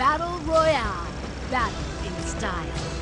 Battle Royale. Battle in style.